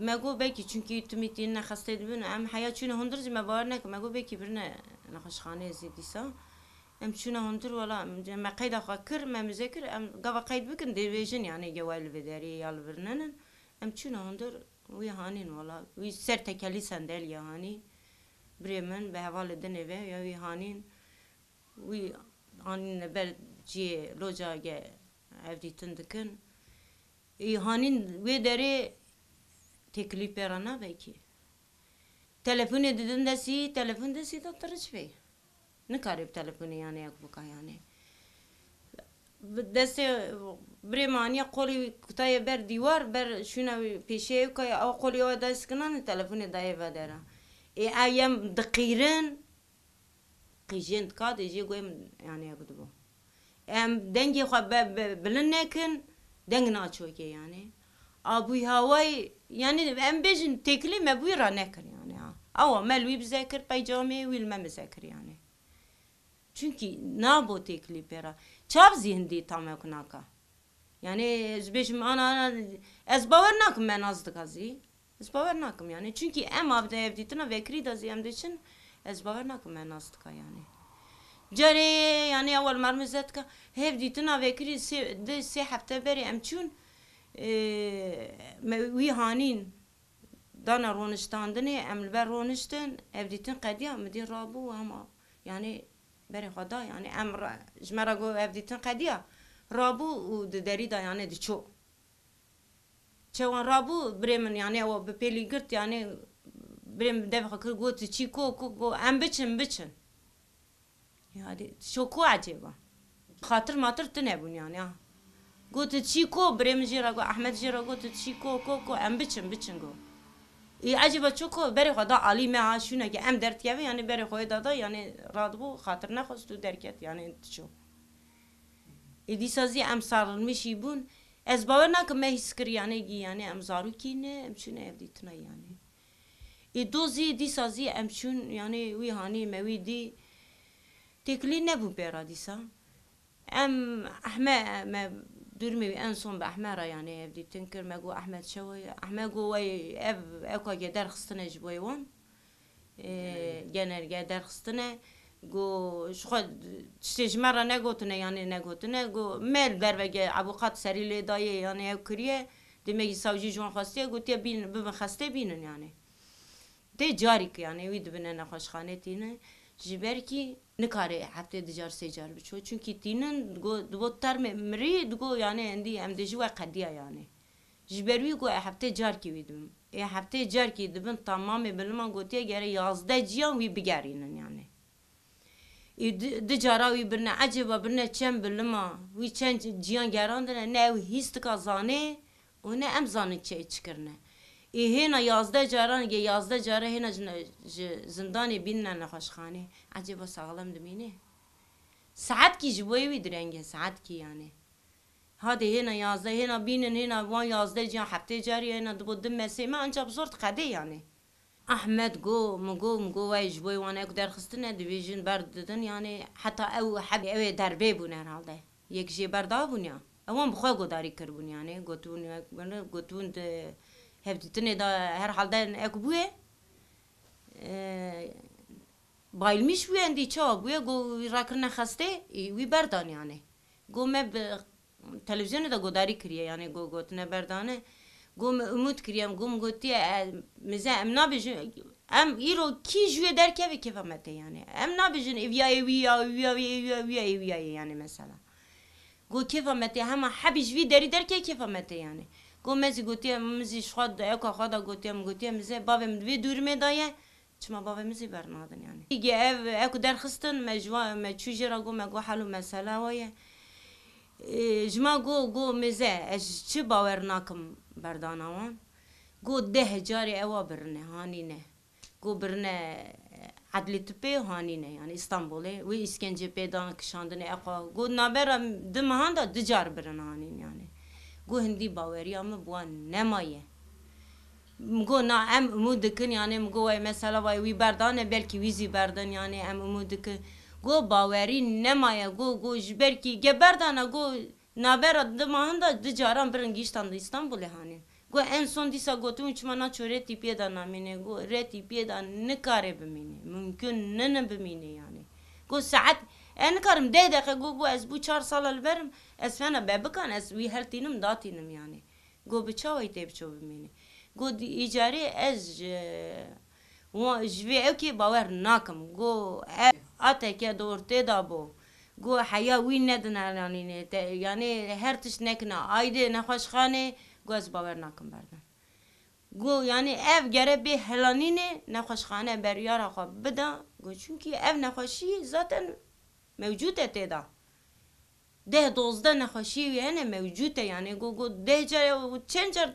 مگو بکی چونکی تو میتونی نخسته بونه ام حیا چونه هندر جمع بار نک مگو بکی برنه نخوشخانه زیدیسا ام چونه هندر ولا ما قید خو کر ما مذاکر ام قوا قید بکن دیویژن یعنی جوال بداری یال برنن ام چونه هندر وی هانین ولا وی سر تکلی سندل یعنی برمن به حوال دنه یا وی هانین وی هانین بر جی لوجا گه evditin dikin. E hanin ve deri تکلی پیرانا بکی تلفون دیدن دسی تلفون دسی تو ترچ بی نکاری تلفون یعنی یک بکا یعنی دست بری معنی قولی کتای بر دیوار بر شونه پیشه و که او قولی او دست کنن تلفون دایی و داره ای ایم دقیرن قیجند کاد ایجی گویم یعنی اگه دبو ام دنگی خواه بلن نکن دنگ ناچوکه یعنی آبوی هوای Yani ام باش تاكلي ما بويرا ناكل يعني او ما لوي بذاكر بيجامي ويل ما مذاكر يعني çünkü nabo tekli pera çav zihindi tam ekunaka yani ez beşim ana ana ez bawer nakim ben azdık azi ez bawer nakim yani çünkü em avde evditina vekri da ziyem için ez bawer nakim ben azdık yani cari yani awal marmizetka hevditina vekri se de se hafta beri em çün وی هانین دانا رونشتاندنی عمل بر رونشتن افدیتن قدیا مدی رابو اما یعنی بر خدا یعنی امر جمرا گو افدیتن قدیا رابو و دری دا یعنی دچو چوان رابو برمن یعنی او به پلیگرت یعنی برم دفع کرد گو چی کو کو گو ام بچن بچن یعنی شوکو عجیبا خاطر ماتر تنه بون یعنی چی کو برم جیرا گو احمد جیرا کو، کو، کو، ام بچن بچن گو ای چو کو، بری خدا علی ما شونه که ام درد کیوه یعنی بری خوی دادا یعنی رادبو خاطر نخواست تو درکت یعنی چو ای دی سازی ام میشی بون از باور نکم من کر یعنی گی یعنی ام زارو نه، ام چونه اف یعنی ای دوزی دی سازی ام چون یعنی وی هانی موی دی تکلی نبو بیرا ام احمد دورمي بأن صوم باحمارا يعني بدي تنكر ما جو احمد شوي أحمد جو وي اب اكو جدار خصنا جبويون إيه، أيوة. جنر جدار خصنا جو شخد تشتيج مرة نقوتنا يعني نقوتنا جو مال بربا عبوقات سري لي داية يعني هاو دمي ساوجي جون خاستي جو تيا بين بمن خاستي بينن يعني تي جاريك يعني ويد بنا نخش خانتينه جبر کی نکاره هفته دجار سه جار بچو چون کی تینن گو دو تر مری گو یعنی اندی ام دجو قدیه یعنی جبروی گو هفته جار کی ویدم ای هفته جار کی دبن تمام بلمان گوتیه گره یازده جیان وی بگرینن یعنی ای دجارا وی برنه عجبا برنه چند بلما وی چند جیان گراندنه نه وی هیست که زانه و ام زانه چه چکرنه ای یازده جاران گه یازده جاره هینا زندانی بین نخوشخانه و ساغلم دمینه ساعت کی جبوی وی درنگه ساعت کی یعنی دی هینا یازده هینا بینن هینا وان یازده جان حبته جاری هینا دبو دم ما انچا بزرد قده یعنی احمد گو مگو مگو وای وان وانا اقدر خستنا دیفیجن برد دن یعنی یعنی. حتی او حب او دربی بونا هالده یک جی بردا بونه اوان بخوا قداری کربون یعنی یعنی. قوتون قوتون ده هفت تنه دا هر حال دن اگو بیه بایل مش بیه اندی چه بیه گو ویراکر خسته وی بردن یانه گو مه تلویزیون دا گوداری کریه یانه یعنی گو گوت نه بردنه گو امید کریم گو مگوتی مزه ام نبیم ام ایرو کی جوی در که و کیف میته یانه یعنی ام نبیم ویا ویا ویا ویا ویا ویا ویا یانه یعنی مثلا گو کیف میته همه حبیج وی داری در که کیف میته یانه Komezi e gotiye mizi şuad e eka xada gotiye mi gotiye e mize babem dve durme daye. Çma babemizi bernadın yani. İge ev eko derxistin me jwa me çujira go me go halu mesela oye Jma go go mize ez çi bawer nakim berdana wan. Go deh cari eva birne hanine. Go birne adli tipe hanine yani İstanbul'e ve iskence peydan kışandını eko. Go nabera dimhan da dicar birin hanin yani. گو هندی باوریا من بوان نمایه مگو نا ام امود کن یعنی مگو وای مثلا وای وی بردانه بلکی ویزی بردن یعنی ام امود کن گو باوری نمایه گو گو جبرکی گبردانه گو nabera dımağın da dıcaran birin giştan da İstanbul hani. Go en son disa gotu uçma na çöre tipiye da namine go re tipiye da ne kare bimini. Mümkün ne ne bimini yani. Go saat en karım de dakika gogo ez bu çar salal verim. Ez fena bebekan ez vi her tinim datinim yani. Go biçavay te biçavim beni. Go icari ez jvi ev ki bawer nakim. Go e, ateke doğurte da bu. Go haya win nedin yani yani her tiş nekna ayde nexweşxane go ez bawer nakım berdan. Go yani ev gere bir helanine nexweşxane beryara xwe bida. Go çünkü ev nexweşi zaten موجوده دا ده دوزده نخوشی یعنی موجوده یعنی گو گو ده جر و چند جر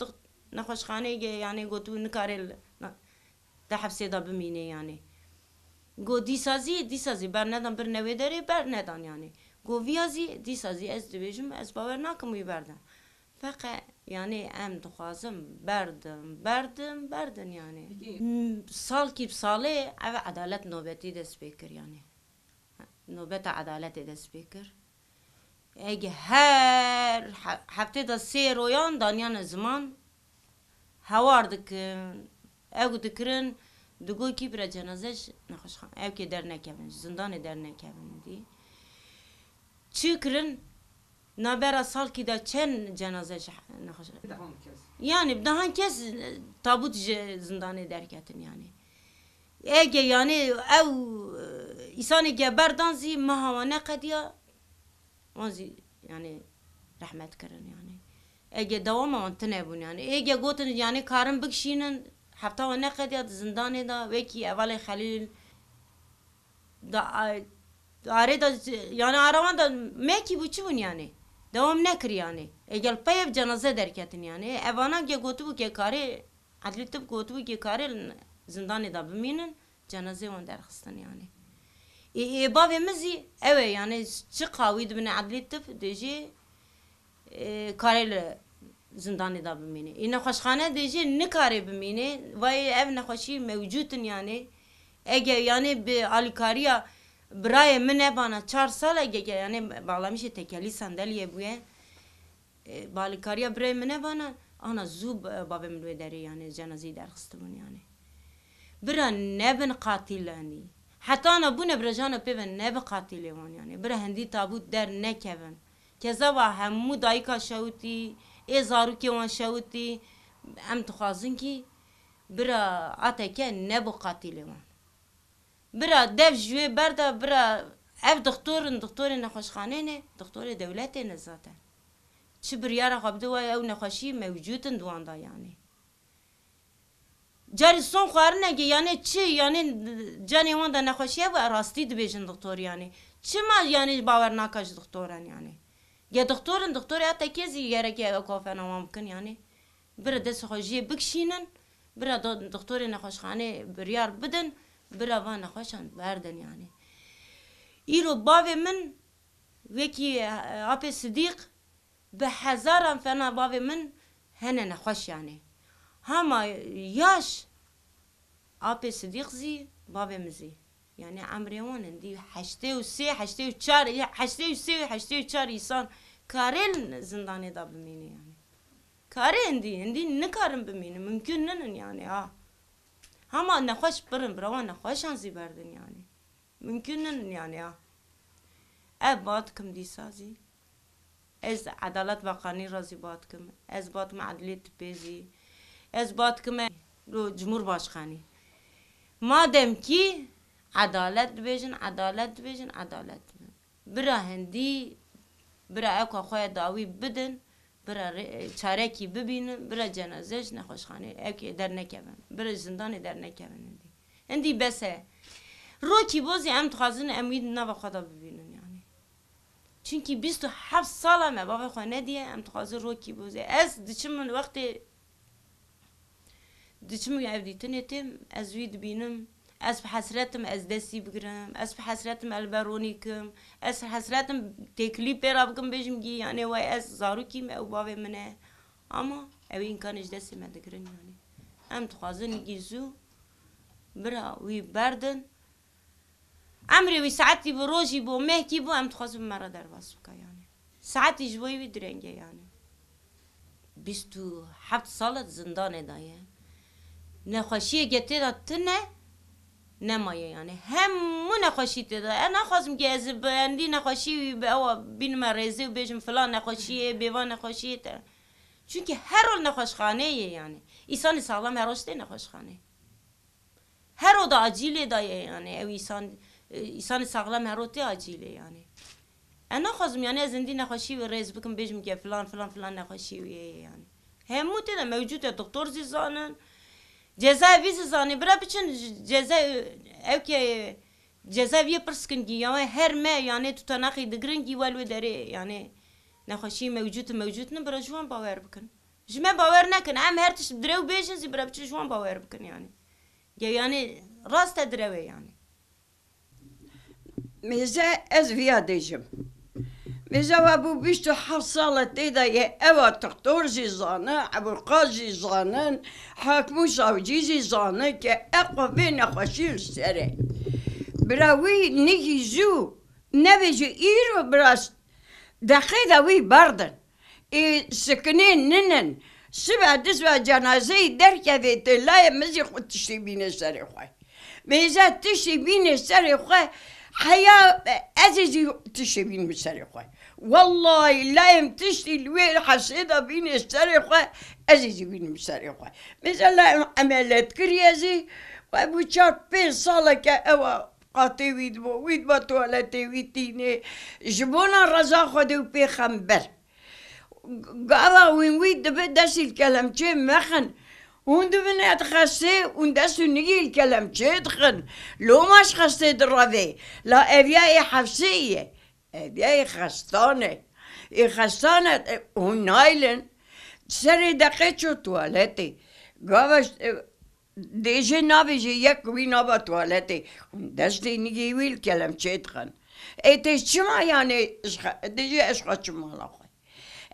خانه گه یعنی گو تو نکاره ده حبسه دا بمینه یعنی گو دیسازی دیسازی بر ندان بر داری بر ندان یعنی گو ویازی دیسازی از دویجم از باور ناکم وی بردن فقط یعنی ام دخوازم بردم بردم بردن یعنی سال کی ساله او عدالت نوبتی دست بکر یعنی nöbet adaleti de speaker. Ege her haftada seyir oyan danyan zaman Havardık, dikin. Ego dikirin dugu ki bir ne nakış ham ev ki dernek evin zindan dernek evin di. Çıkırın nabera sal ki da çen ne nakış. Yani daha kes tabut zindan derketin yani. Ege yani ev انسان گبر دانزی مهوانه قدیا وانزی یعنی رحمت کرن یعنی اگه دوام آن تنه بون یعنی اگه گوتن یعنی کارم بکشینن هفته و از زندانی دا وکی اول خلیل دا آره دا یعنی آروان دا میکی بو چی بون یعنی دوام نکری یعنی اگل پیب جنازه درکتن یعنی اوانا گه گوتو که کاری عدلی تب گوتو که کاری زندانی دا بمینن جنازه وان درخستن یعنی ای بابی مزی اوه یعنی چه قاوید دبن عدلی تف دیجی کاری زندانی دا بمینه این نخوشخانه دیجی نکاره بمینه وای او نخوشی موجودن یعنی اگه یعنی به آلیکاریا برای من بانا چهار سال اگه یعنی بالا میشه تکلی صندلیه بویه بالیکاریا برای من بانا آنا زوب بابی من داری یعنی جنازی درخستمون یعنی برا نبن قاتلانی حتی نبون برجان پیون نه به قاتل وان یعنی بره هندی تابوت در نکون که زوا همو دایکا شوتی ای زارو که وان شوتی ام تخوازن که برا آتکه نه به قاتل وان برا دف جوی بردا برا اف دکتور دکتور نخوشخانه نه دکتور دولت نه زاتن چه بریار خبده و او نخوشی موجودن دواندا یعنی جاری سون خوار نگه یعنی چی یعنی جانی وان ده نخوشیه و راستی دی بیجن دکتور یعنی چی ما یعنی باور نکش دکتورن یعنی یا دکتورن دکتور حتی کسی یاره که کافه نوام کن یعنی بره دست خوشیه بکشینن بره دکتور نخوشخانه بریار بدن بره وان نخوشان بردن یعنی ایرو باوی من وکی آپ صدیق به هزاران فنا باوی من هنه نخوش یعنی هما ياش ابي صديق زي بابي مزي يعني عمري وان عندي حشتي وسي حشتي وشار حشتي وسي حشتي وشار يسان كارين زنداني دا بميني يعني كارين دي عندي نكارن بميني ممكن يعني آه هما نخوش برن بروان نخوش هنزي بردن يعني ممكن يعني کم دی از عدالت و قانی رازی کم از که من رو جمهور باشخانی مادم کی عدالت بیجن عدالت بیجن عدالت برا هندی برا اکو خواه داوی بدن برا چاره کی ببینن برا جنازش نخوشخانی اکی در نکبن برا زندانی در نکبن هندی هندی بسه رو کی بازی ام تخازن امید نو خدا ببینن یعنی چونکی سال همه بابا خواه ندیه ام تخازن رو کی بازی از من وقتی دچم عبدیتن تنتم از وید بینم از حسرتم از دستی بگرم، از حسرتم البرونی کم از حسرتم تکلیف پیرا بکم بجم گی یعنی وای از زارو کیم او باوی منه اما او این کانش دستی من دگرن یعنی ام تخوازن گیزو برا وی بردن ساعتی ساعتی بروجي بو مهكي بو ام تخوز مرا در یعنی یعنی ساعتی جوي درنجي يعني بیستو هفت صالة زندان دايه نخوشی گتی را تنه نمایه یعنی همو نخوشی تی دا خواستم که از بندی نخوشی به او بین مریضی و بیشم فلان نخوشیه بیوان نخوشیه تا چون که هر رول یه یعنی ایسان سالم هر راشته خانه هر رو دا عجیله دا یعنی او ایسان ایسان سالم هر رو تی عجیله یعنی انا خوازم یعنی از اندی نخوشی و رز بکم بیشم که فلان فلان فلان نخوشی و یعنی همو تی موجود دکتر زیزانن cezaevi zanı bira biçin ceza ev ki cezaevi pırskin ki yani her me yani tutanakı digrin ki vel deri yani نخوشی موجود موجود نه برای جوان باور بکن جمع باور نکن هم هر تش درو بیشن زی برای بچه جوان باور بکن یعنی یعنی راست دروه یعنی میزه از ویا دیجم میزه بو ابو بیشتو هفت ساله اوا تختور زی زانه، ابو زی زانه، حاکم و ساوجی زانه که اقوه و نخاشی رو سره. برای وی نگی زو، جو ایرو برای دخی دا وی بردن. سکنه ننن، صبح دز و جنازه درکه و تلایم ازی خود تشتیبینه سره خواهی. میزه تشتیبینه سره خواهی، حیا عزیزی تشتیبینه سره خواهی. والله لا يمتشي الويل حسيدة بين السرقة أزيزي بين السرقة مثلا عملت كريزي وابو بين صالك أوا قاتي ويدبو ويدبو توالتي ويتيني جبونا الرزا خدو بي خمبر قاوا وين ويد بدس الكلام تشي مخن وند بنات خاصي ونداس نجي الكلام تشي دخن لو ماش خاصي درافي لا افيا حفسيه ای خستانه ای خستانه اون نایلن سر دقیق چو توالتی گاوش دیجه نابیجه یک وی نابا توالتی اون دستی نگی ویل کلم چیت خن ای تیش چما یعنی دیجه اشخا چما لخوی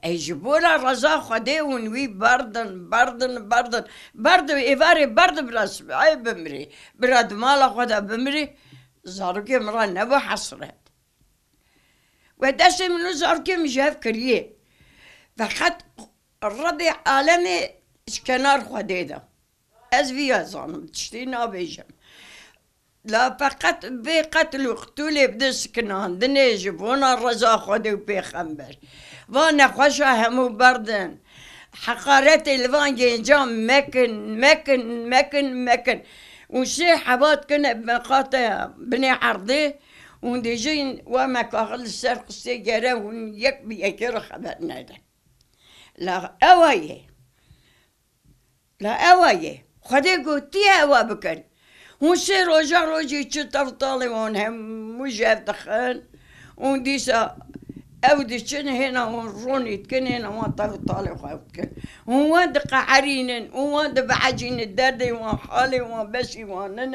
ای جبورا رضا خده اون وی بردن بردن بردن برد ایواری برد براس ای بمری براد مالا خدا بمری زارو که مرا نبو حسره وده منوز أركم جاب كريه فخط الربع عالمي شكنار خديدا از ويا زانم تشتينا نابيجم لا فقط قتل وقتولي بدس سكنان دني جبونا الرزا خدي وبيخمبر وانا خوشا همو بردن حقارات الوان جنجام مكن مكن مكن مكن وشي حبات كنا بمقاطع بني عرضي Ondacığın o و اون gere onun yek bir رو خبر نده لا evaye. لا خدا گوتی اوا بکن اون سه روزا روزی چه تفتالی اون هم اون دیسا او دشن هنا اون رونی کن هنا اون تفتالی خواهد کن اون واد قعرینن اون واد اون حالی اون اون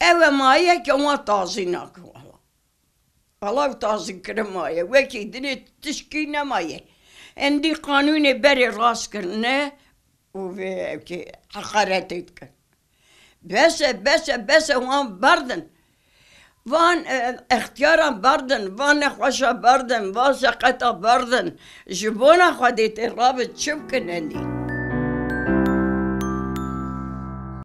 ewe maie ke oma tazi nak wala. Palau tazi kere maie, weki dine tishki ne maie. Endi kanuni beri ras kirene, uve ke hakaret etke. Bese, bese, bese wan bardin. Van e, ihtiyaran bardin, van e khoşa bardin, van seqeta bardin. Jibona khadeti rabit çimkin endin.